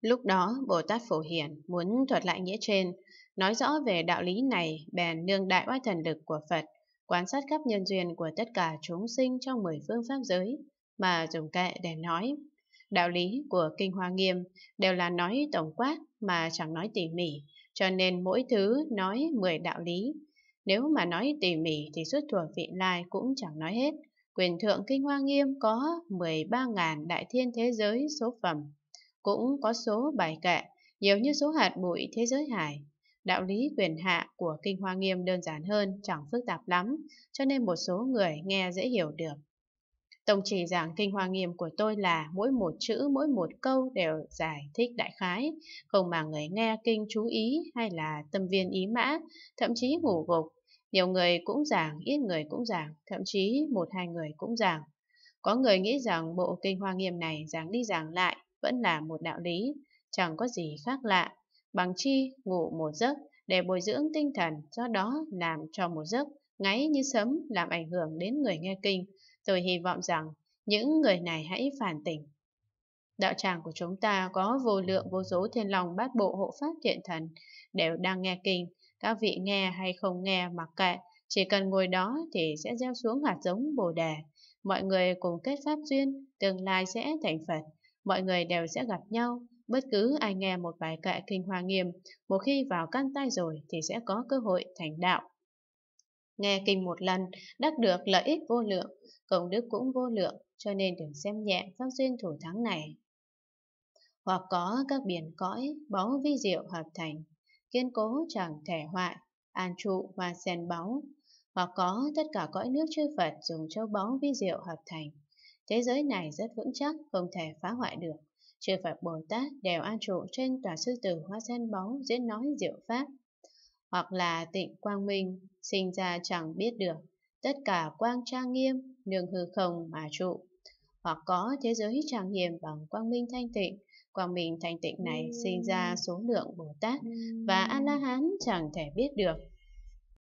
Lúc đó, Bồ Tát Phổ Hiển muốn thuật lại nghĩa trên, nói rõ về đạo lý này bèn nương đại oai thần lực của Phật, quan sát khắp nhân duyên của tất cả chúng sinh trong mười phương pháp giới, mà dùng kệ để nói. Đạo lý của Kinh Hoa Nghiêm đều là nói tổng quát mà chẳng nói tỉ mỉ, cho nên mỗi thứ nói mười đạo lý. Nếu mà nói tỉ mỉ thì suốt thuộc vị lai cũng chẳng nói hết. Quyền thượng Kinh Hoa Nghiêm có 13.000 đại thiên thế giới số phẩm cũng có số bài kệ, nhiều như số hạt bụi thế giới hải. Đạo lý quyền hạ của Kinh Hoa Nghiêm đơn giản hơn, chẳng phức tạp lắm, cho nên một số người nghe dễ hiểu được. Tổng chỉ giảng Kinh Hoa Nghiêm của tôi là mỗi một chữ, mỗi một câu đều giải thích đại khái, không mà người nghe kinh chú ý hay là tâm viên ý mã, thậm chí ngủ gục. Nhiều người cũng giảng, ít người cũng giảng, thậm chí một hai người cũng giảng. Có người nghĩ rằng bộ Kinh Hoa Nghiêm này giảng đi giảng lại vẫn là một đạo lý, chẳng có gì khác lạ. Bằng chi ngủ một giấc để bồi dưỡng tinh thần, do đó làm cho một giấc ngáy như sấm làm ảnh hưởng đến người nghe kinh. Tôi hy vọng rằng những người này hãy phản tỉnh. Đạo tràng của chúng ta có vô lượng vô số thiên long bát bộ hộ pháp thiện thần đều đang nghe kinh. Các vị nghe hay không nghe mặc kệ, chỉ cần ngồi đó thì sẽ gieo xuống hạt giống bồ đề. Mọi người cùng kết pháp duyên, tương lai sẽ thành Phật mọi người đều sẽ gặp nhau. Bất cứ ai nghe một bài kệ kinh hoa nghiêm, một khi vào căn tay rồi thì sẽ có cơ hội thành đạo. Nghe kinh một lần, đắc được lợi ích vô lượng, công đức cũng vô lượng, cho nên đừng xem nhẹ pháp duyên thủ thắng này. Hoặc có các biển cõi, báu vi diệu hợp thành, kiên cố chẳng thể hoại, an trụ và sen báu, hoặc có tất cả cõi nước chư Phật dùng châu báu vi diệu hợp thành, Thế giới này rất vững chắc, không thể phá hoại được. Chư Phật Bồ Tát đều an trụ trên tòa sư tử hoa sen báu diễn nói diệu pháp. Hoặc là tịnh quang minh, sinh ra chẳng biết được. Tất cả quang trang nghiêm, nương hư không mà trụ. Hoặc có thế giới trang nghiêm bằng quang minh thanh tịnh. Quang minh thanh tịnh này sinh ra số lượng Bồ Tát và A-la-hán chẳng thể biết được.